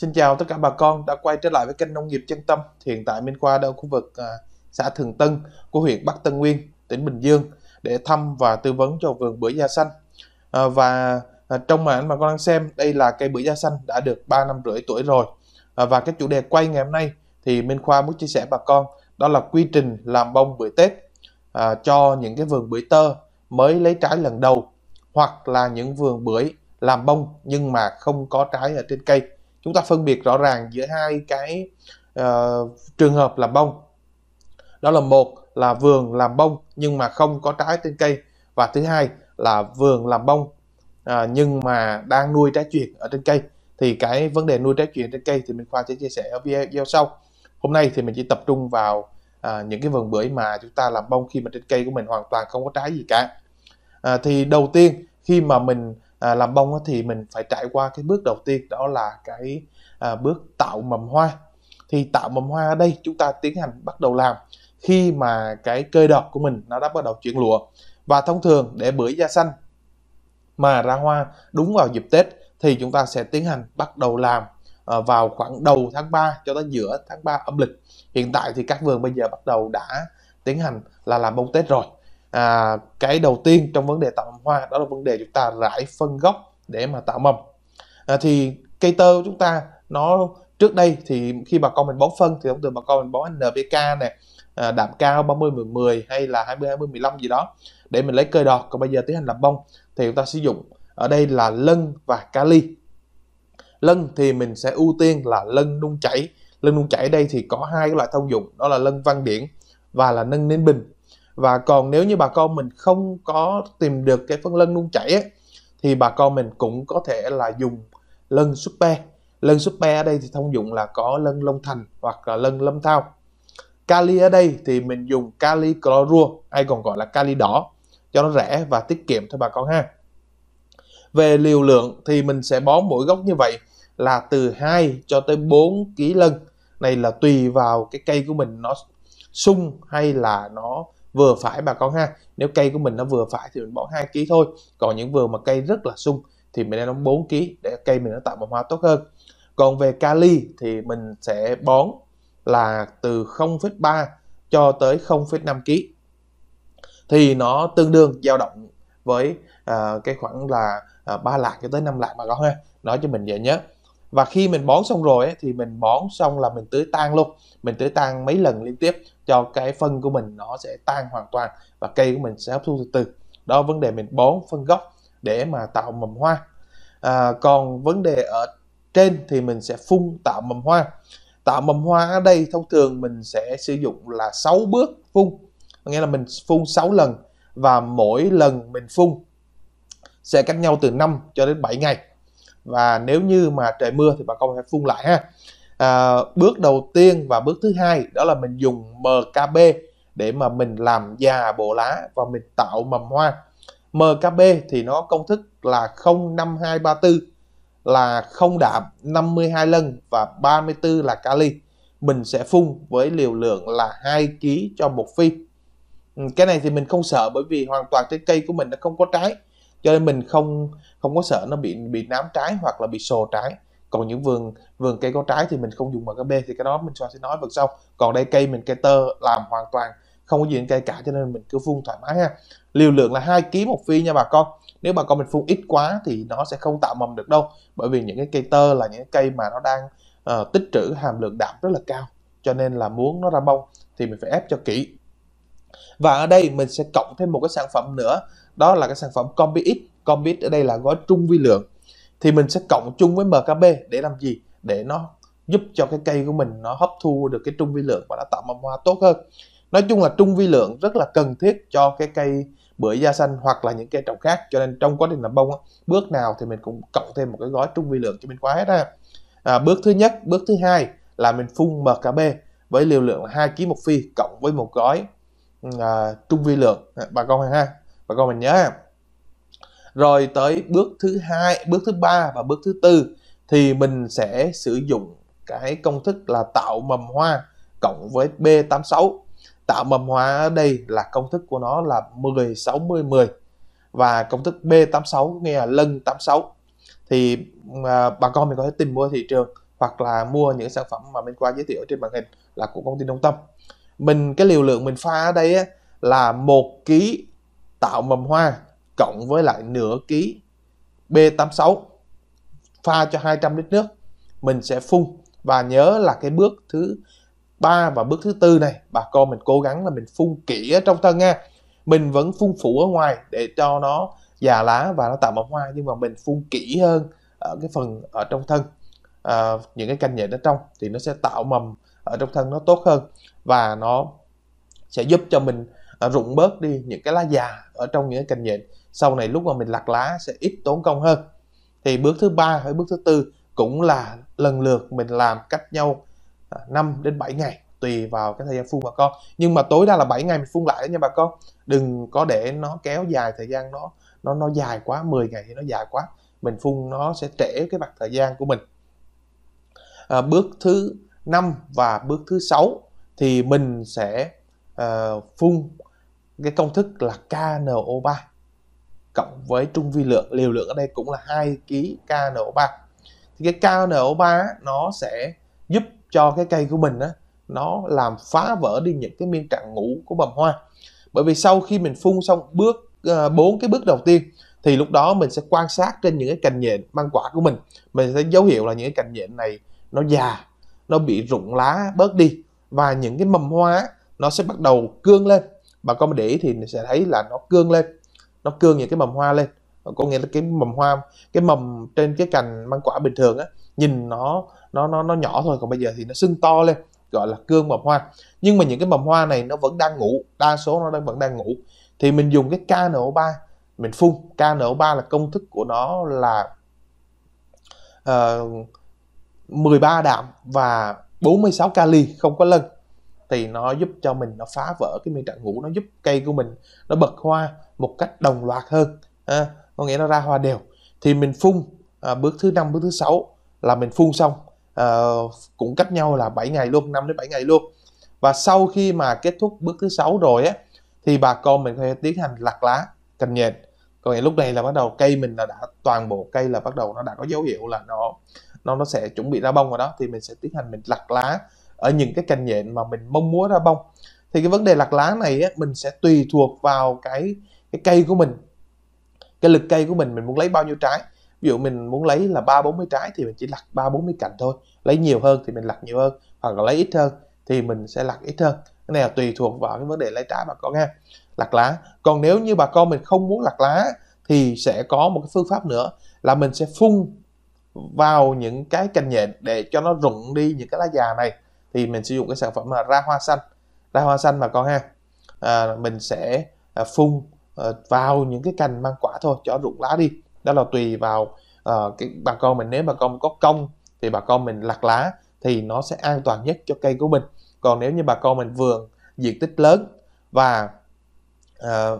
Xin chào tất cả bà con đã quay trở lại với kênh Nông nghiệp Chân Tâm. hiện tại Minh Khoa đang ở khu vực à, xã Thường Tân của huyện Bắc Tân Nguyên, tỉnh Bình Dương để thăm và tư vấn cho vườn bưởi da xanh. À, và à, trong màn mà con đang xem, đây là cây bưởi da xanh đã được 3 năm rưỡi tuổi rồi. À, và cái chủ đề quay ngày hôm nay thì Minh Khoa muốn chia sẻ bà con đó là quy trình làm bông bưởi Tết cho những cái vườn bưởi tơ mới lấy trái lần đầu hoặc là những vườn bưởi làm bông nhưng mà không có trái ở trên cây chúng ta phân biệt rõ ràng giữa hai cái uh, trường hợp làm bông đó là một là vườn làm bông nhưng mà không có trái trên cây và thứ hai là vườn làm bông à, nhưng mà đang nuôi trái chuyền ở trên cây thì cái vấn đề nuôi trái chuyền trên cây thì mình khoa sẽ chia sẻ ở video sau hôm nay thì mình chỉ tập trung vào à, những cái vườn bưởi mà chúng ta làm bông khi mà trên cây của mình hoàn toàn không có trái gì cả à, thì đầu tiên khi mà mình à, làm bông thì mình phải trải qua cái bước đầu tiên đó là cái à, bước tạo mầm hoa thì tạo mầm hoa ở đây chúng ta tiến hành bắt đầu làm khi mà cái cơi đọt của mình nó đã bắt đầu chuyển lụa và thông thường để bưởi da xanh mà ra hoa đúng vào dịp Tết thì chúng ta sẽ tiến hành bắt đầu làm à, vào khoảng đầu tháng 3 cho tới giữa tháng 3 âm lịch. Hiện tại thì các vườn bây giờ bắt đầu đã tiến hành là làm bông Tết rồi à, cái đầu tiên trong vấn đề tạo mầm hoa đó là vấn đề chúng ta rải phân gốc để mà tạo mầm à, thì cây tơ của chúng ta nó trước đây thì khi bà con mình bón phân thì thông thường bà con mình bón NPK nè à, đạm cao 30 10 10 hay là 20 20 15 gì đó để mình lấy cây đọt còn bây giờ tiến hành làm bông thì chúng ta sử dụng ở đây là lân và kali lân thì mình sẽ ưu tiên là lân nung chảy lân nung chảy đây thì có hai cái loại thông dụng đó là lân văn điển và là nâng ninh bình và còn nếu như bà con mình không có tìm được cái phân lân luôn chảy ấy, thì bà con mình cũng có thể là dùng lân super lân super ở đây thì thông dụng là có lân long thành hoặc là lân lâm thao kali ở đây thì mình dùng kali clorua hay còn gọi là kali đỏ cho nó rẻ và tiết kiệm thôi bà con ha về liều lượng thì mình sẽ bón mỗi gốc như vậy là từ 2 cho tới 4 kg lân này là tùy vào cái cây của mình nó sung hay là nó vừa phải bà con ha nếu cây của mình nó vừa phải thì mình bỏ 2 kg thôi còn những vừa mà cây rất là sung thì mình nên bón 4 kg để cây mình nó tạo mầm hoa tốt hơn còn về kali thì mình sẽ bón là từ 0,3 cho tới 0,5 kg thì nó tương đương dao động với uh, cái khoảng là uh, lạng cho tới năm lạng bà con ha nói cho mình dễ nhớ và khi mình bón xong rồi ấy, thì mình bón xong là mình tưới tan luôn mình tưới tan mấy lần liên tiếp cho cái phân của mình nó sẽ tan hoàn toàn và cây của mình sẽ hấp thu từ từ đó vấn đề mình bón phân gốc để mà tạo mầm hoa à, còn vấn đề ở trên thì mình sẽ phun tạo mầm hoa tạo mầm hoa ở đây thông thường mình sẽ sử dụng là 6 bước phun nghĩa là mình phun 6 lần và mỗi lần mình phun sẽ cách nhau từ 5 cho đến 7 ngày và nếu như mà trời mưa thì bà con phải phun lại ha à, bước đầu tiên và bước thứ hai đó là mình dùng MKB để mà mình làm già bộ lá và mình tạo mầm hoa MKB thì nó công thức là 05234 là không đạm 52 lần và 34 là kali mình sẽ phun với liều lượng là 2 kg cho một phi ừ, cái này thì mình không sợ bởi vì hoàn toàn cái cây của mình nó không có trái cho nên mình không không có sợ nó bị bị nám trái hoặc là bị sồ trái còn những vườn vườn cây có trái thì mình không dùng MKB thì cái đó mình sẽ nói phần sau còn đây cây mình cây tơ làm hoàn toàn không có gì cây cả cho nên mình cứ phun thoải mái ha liều lượng là hai ký một phi nha bà con nếu bà con mình phun ít quá thì nó sẽ không tạo mầm được đâu bởi vì những cái cây tơ là những cây mà nó đang uh, tích trữ hàm lượng đạm rất là cao cho nên là muốn nó ra bông thì mình phải ép cho kỹ và ở đây mình sẽ cộng thêm một cái sản phẩm nữa đó là cái sản phẩm Combi X Combi X ở đây là gói trung vi lượng thì mình sẽ cộng chung với MKB để làm gì để nó giúp cho cái cây của mình nó hấp thu được cái trung vi lượng và nó tạo mầm hoa tốt hơn nói chung là trung vi lượng rất là cần thiết cho cái cây bưởi da xanh hoặc là những cây trồng khác cho nên trong quá trình làm bông bước nào thì mình cũng cộng thêm một cái gói trung vi lượng cho mình quá hết ha à, bước thứ nhất bước thứ hai là mình phun MKB với liều lượng là 2 kg một phi cộng với một gói ừ, à, trung vi lượng bà con ha bà con mình nhớ rồi tới bước thứ hai bước thứ ba và bước thứ tư thì mình sẽ sử dụng cái công thức là tạo mầm hoa cộng với B86 tạo mầm hoa ở đây là công thức của nó là 10 60 10 và công thức B86 nghe là lân 86 thì à, bà con mình có thể tìm mua thị trường hoặc là mua những sản phẩm mà mình qua giới thiệu trên màn hình là của công ty Đông Tâm mình cái liều lượng mình pha ở đây á, là một ký tạo mầm hoa cộng với lại nửa ký B86 pha cho 200 lít nước mình sẽ phun và nhớ là cái bước thứ ba và bước thứ tư này bà con mình cố gắng là mình phun kỹ ở trong thân nha mình vẫn phun phủ ở ngoài để cho nó già lá và nó tạo mầm hoa nhưng mà mình phun kỹ hơn ở cái phần ở trong thân à, những cái canh nhện ở trong thì nó sẽ tạo mầm ở trong thân nó tốt hơn và nó sẽ giúp cho mình rụng bớt đi những cái lá già ở trong những cái cành nhện sau này lúc mà mình lặt lá sẽ ít tốn công hơn thì bước thứ ba hay bước thứ tư cũng là lần lượt mình làm cách nhau 5 à, đến 7 ngày tùy vào cái thời gian phun bà con nhưng mà tối đa là 7 ngày mình phun lại đó nha bà con đừng có để nó kéo dài thời gian nó nó nó dài quá 10 ngày thì nó dài quá mình phun nó sẽ trễ cái mặt thời gian của mình à, bước thứ năm và bước thứ sáu thì mình sẽ uh, phun cái công thức là KNO3 cộng với trung vi lượng liều lượng ở đây cũng là 2 kg KNO3 thì cái KNO3 nó sẽ giúp cho cái cây của mình á, nó làm phá vỡ đi những cái miên trạng ngủ của bầm hoa bởi vì sau khi mình phun xong bước ờ, bốn uh, cái bước đầu tiên thì lúc đó mình sẽ quan sát trên những cái cành nhện mang quả của mình mình sẽ dấu hiệu là những cái cành nhện này nó già nó bị rụng lá bớt đi và những cái mầm hoa nó sẽ bắt đầu cương lên bà con để ý thì sẽ thấy là nó cương lên nó cương những cái mầm hoa lên có nghĩa là cái mầm hoa cái mầm trên cái cành mang quả bình thường á nhìn nó nó nó nó nhỏ thôi còn bây giờ thì nó sưng to lên gọi là cương mầm hoa nhưng mà những cái mầm hoa này nó vẫn đang ngủ đa số nó đang vẫn đang ngủ thì mình dùng cái KNO3 mình phun KNO3 là công thức của nó là uh, ờ, 13 đạm và 46 kali không có lân thì nó giúp cho mình nó phá vỡ cái miên trạng ngủ nó giúp cây của mình nó bật hoa một cách đồng loạt hơn à, có nghĩa nó ra hoa đều thì mình phun à, bước thứ năm bước thứ sáu là mình phun xong à, cũng cách nhau là 7 ngày luôn 5 đến 7 ngày luôn và sau khi mà kết thúc bước thứ sáu rồi á thì bà con mình có thể tiến hành lặt lá cành nhện có nghĩa lúc này là bắt đầu cây mình là đã toàn bộ cây là bắt đầu nó đã có dấu hiệu là nó nó nó sẽ chuẩn bị ra bông rồi đó thì mình sẽ tiến hành mình lặt lá ở những cái cành nhện mà mình mong muốn ra bông thì cái vấn đề lạc lá này á, mình sẽ tùy thuộc vào cái cái cây của mình cái lực cây của mình mình muốn lấy bao nhiêu trái ví dụ mình muốn lấy là ba bốn mươi trái thì mình chỉ lặt ba bốn mươi cành thôi lấy nhiều hơn thì mình lặt nhiều hơn hoặc là lấy ít hơn thì mình sẽ lặt ít hơn cái này là tùy thuộc vào cái vấn đề lấy trái bà con ha lặt lá còn nếu như bà con mình không muốn lặt lá thì sẽ có một cái phương pháp nữa là mình sẽ phun vào những cái cành nhện để cho nó rụng đi những cái lá già này thì mình sử dụng cái sản phẩm là ra hoa xanh ra hoa xanh mà con ha à, mình sẽ à, phun à, vào những cái cành mang quả thôi cho rụng lá đi đó là tùy vào à, cái bà con mình nếu bà con có công thì bà con mình lặt lá thì nó sẽ an toàn nhất cho cây của mình còn nếu như bà con mình vườn diện tích lớn và à,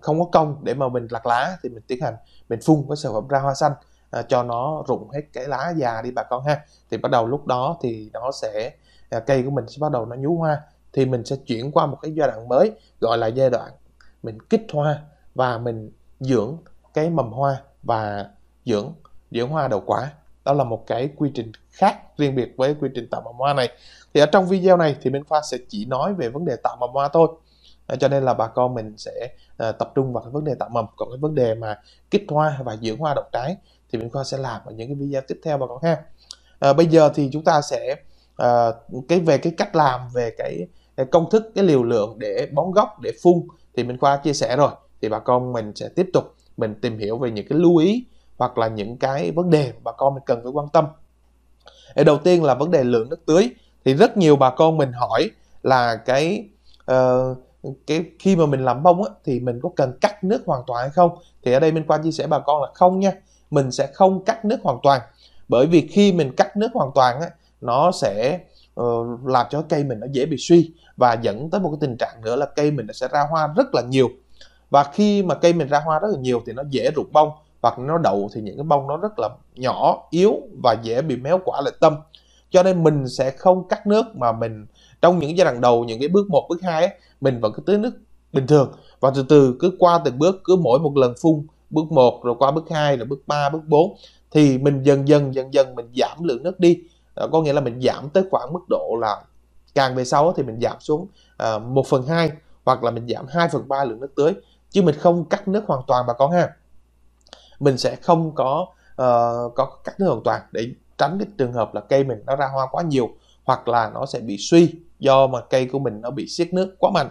không có công để mà mình lặt lá thì mình tiến hành mình phun cái sản phẩm ra hoa xanh à, cho nó rụng hết cái lá già đi bà con ha thì bắt đầu lúc đó thì nó sẽ cây của mình sẽ bắt đầu nó nhú hoa thì mình sẽ chuyển qua một cái giai đoạn mới gọi là giai đoạn mình kích hoa và mình dưỡng cái mầm hoa và dưỡng dưỡng hoa đậu quả đó là một cái quy trình khác riêng biệt với quy trình tạo mầm hoa này thì ở trong video này thì Minh Khoa sẽ chỉ nói về vấn đề tạo mầm hoa thôi cho nên là bà con mình sẽ ờ, tập trung vào cái vấn đề tạo mầm còn cái vấn đề mà kích hoa và dưỡng hoa đậu trái thì Minh Khoa sẽ làm ở những cái video tiếp theo bà con ha à, bây giờ thì chúng ta sẽ à, cái về cái cách làm về cái, cái công thức cái liều lượng để bón gốc để phun thì Minh Khoa chia sẻ rồi thì bà con mình sẽ tiếp tục mình tìm hiểu về những cái lưu ý hoặc là những cái vấn đề bà con mình cần phải quan tâm để đầu tiên là vấn đề lượng nước tưới thì rất nhiều bà con mình hỏi là cái uh, cái khi mà mình làm bông á, thì mình có cần cắt nước hoàn toàn hay không thì ở đây Minh Quang chia sẻ bà con là không nha mình sẽ không cắt nước hoàn toàn bởi vì khi mình cắt nước hoàn toàn á, nó sẽ uh, làm cho cây mình nó dễ bị suy và dẫn tới một cái tình trạng nữa là cây mình nó sẽ ra hoa rất là nhiều và khi mà cây mình ra hoa rất là nhiều thì nó dễ rụng bông hoặc nó đậu thì những cái bông nó rất là nhỏ yếu và dễ bị méo quả lệ tâm cho nên mình sẽ không cắt nước mà mình trong những giai đoạn đầu những cái bước một bước hai ấy, mình vẫn cứ tưới nước bình thường và từ từ cứ qua từng bước cứ mỗi một lần phun bước 1 rồi qua bước 2 rồi bước 3 bước 4 thì mình dần dần dần dần mình giảm lượng nước đi Ờ, có nghĩa là mình giảm tới khoảng mức độ là càng về sau thì mình giảm xuống à, ờ, 1 phần 2 hoặc là mình giảm 2 phần 3 lượng nước tưới chứ mình không cắt nước hoàn toàn bà con ha mình sẽ không có uh, có cắt nước hoàn toàn để tránh cái trường hợp là cây mình nó ra hoa quá nhiều hoặc là nó sẽ bị suy do mà cây của mình nó bị siết nước quá mạnh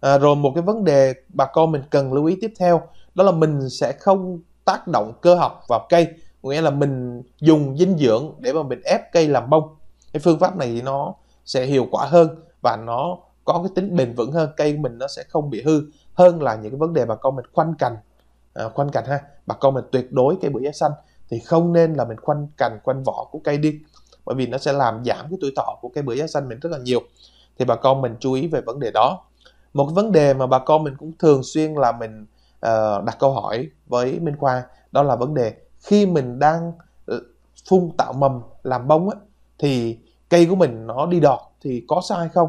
à, rồi một cái vấn đề bà con mình cần lưu ý tiếp theo đó là mình sẽ không tác động cơ học vào cây nghĩa là mình dùng dinh dưỡng để mà mình ép cây làm bông cái phương pháp này thì nó sẽ hiệu quả hơn và nó có cái tính bền vững hơn cây mình nó sẽ không bị hư hơn là những cái vấn đề bà con mình khoanh cành à, khoanh cành ha bà con mình tuyệt đối cây bưởi da xanh thì không nên là mình khoanh cành khoanh vỏ của cây đi bởi vì nó sẽ làm giảm cái tuổi thọ của cây bưởi da xanh mình rất là nhiều thì bà con mình chú ý về vấn đề đó một vấn đề mà bà con mình cũng thường xuyên là mình uh, đặt câu hỏi với Minh Khoa đó là vấn đề khi mình đang ờ, phun tạo mầm làm bông á thì cây của mình nó đi đọt thì có sao hay không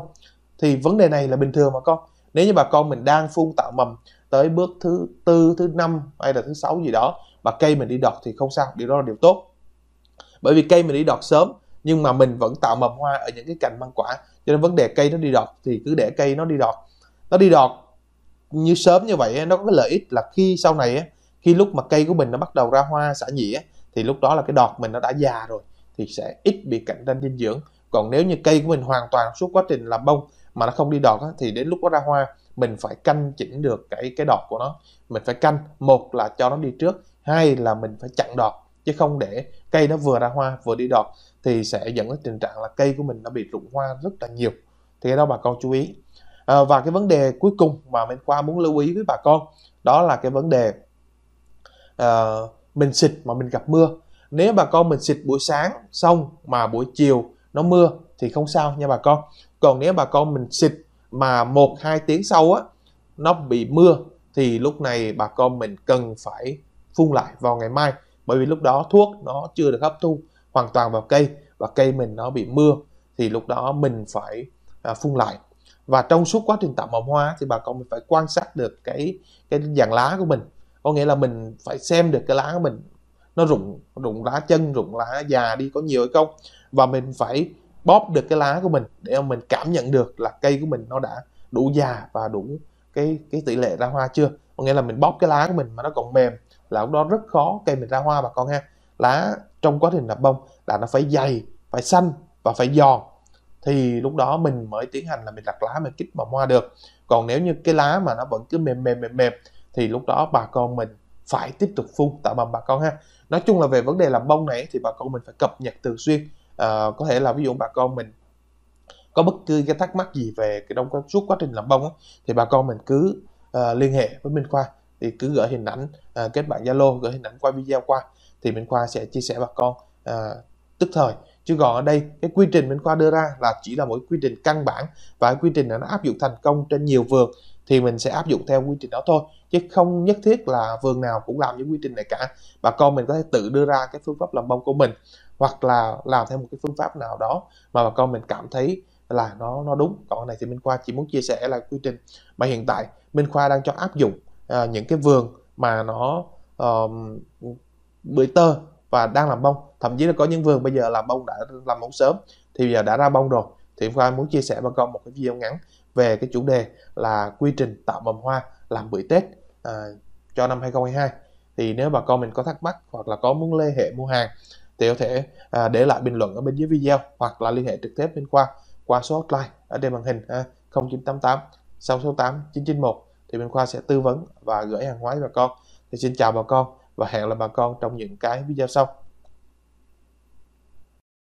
thì vấn đề này là bình thường mà con nếu như bà con mình đang phun tạo mầm tới bước thứ tư thứ năm hay là thứ sáu gì đó mà cây mình đi đọt thì không sao điều đó là điều tốt bởi vì cây mình đi đọt sớm nhưng mà mình vẫn tạo mầm hoa ở những cái cành mang quả cho nên vấn đề cây nó đi đọt thì cứ để cây nó đi đọt nó đi đọt như sớm như vậy nó có cái lợi ích là khi sau này khi lúc mà cây của mình nó bắt đầu ra hoa xả dĩa thì lúc đó là cái đọt mình nó đã già rồi thì sẽ ít bị cạnh tranh dinh dưỡng còn nếu như cây của mình hoàn toàn suốt quá trình làm bông mà nó không đi đọt thì đến lúc nó ra hoa mình phải canh chỉnh được cái cái đọt của nó mình phải canh một là cho nó đi trước hai là mình phải chặn đọt chứ không để cây nó vừa ra hoa vừa đi đọt thì sẽ dẫn đến tình trạng là cây của mình nó bị rụng hoa rất là nhiều thì cái đó bà con chú ý à, và cái vấn đề cuối cùng mà mình khoa muốn lưu ý với bà con đó là cái vấn đề Ờ, mình xịt mà mình gặp mưa nếu bà con mình xịt buổi sáng xong mà buổi chiều nó mưa thì không sao nha bà con còn nếu bà con mình xịt mà một hai tiếng sau á nó bị mưa thì lúc này bà con mình cần phải phun lại vào ngày mai bởi vì lúc đó thuốc nó chưa được hấp thu hoàn toàn vào cây và cây mình nó bị mưa thì lúc đó mình phải à, phun lại và trong suốt quá trình tạo mầm hoa thì bà con mình phải quan sát được cái cái dạng lá của mình có nghĩa là mình phải xem được cái lá của mình nó rụng rụng lá chân rụng lá già đi có nhiều hay không và mình phải bóp được cái lá của mình để mà mình cảm nhận được là cây của mình nó đã đủ già và đủ cái cái tỷ lệ ra hoa chưa có nghĩa là mình bóp cái lá của mình mà nó còn mềm là lúc đó rất khó cây mình ra hoa bà con ha lá trong quá trình nạp bông là nó phải dày phải xanh và phải giòn thì lúc đó mình mới tiến hành là mình đặt lá mình kích mầm hoa được còn nếu như cái lá mà nó vẫn cứ mềm mềm mềm mềm thì lúc đó bà con mình phải tiếp tục phun tạo mầm bà con ha nói chung là về vấn đề làm bông này thì bà con mình phải cập nhật thường xuyên à, có thể là ví dụ bà con mình có bất cứ cái thắc mắc gì về cái đông suốt quá trình làm bông ấy, thì bà con mình cứ à, liên hệ với Minh Khoa thì cứ gửi hình ảnh à, kết bạn Zalo gửi hình ảnh qua video qua thì Minh Khoa sẽ chia sẻ bà con à, tức thời chứ còn ở đây cái quy trình Minh Khoa đưa ra là chỉ là một quy trình căn bản và cái quy trình này nó áp dụng thành công trên nhiều vườn thì mình sẽ áp dụng theo quy trình đó thôi chứ không nhất thiết là vườn nào cũng làm những quy trình này cả bà con mình có thể tự đưa ra cái phương pháp làm bông của mình hoặc là làm theo một cái phương pháp nào đó mà bà con mình cảm thấy là nó nó đúng còn cái này thì Minh Khoa chỉ muốn chia sẻ là quy trình mà hiện tại Minh Khoa đang cho áp dụng uh, những cái vườn mà nó uh, bưởi tơ và đang làm bông thậm chí là có những vườn bây giờ làm bông đã làm bông sớm thì giờ đã ra bông rồi thì Khoa muốn chia sẻ bà con một cái video ngắn về cái chủ đề là quy trình tạo mầm hoa làm bưởi Tết à, cho năm 2022 thì nếu bà con mình có thắc mắc hoặc là có muốn liên hệ mua hàng thì có thể à, để lại bình luận ở bên dưới video hoặc là liên hệ trực tiếp bên Khoa qua số hotline ở trên màn hình à, 0988 668 991 thì bên Khoa sẽ tư vấn và gửi hàng hóa cho bà con thì xin chào bà con và hẹn là bà con trong những cái video sau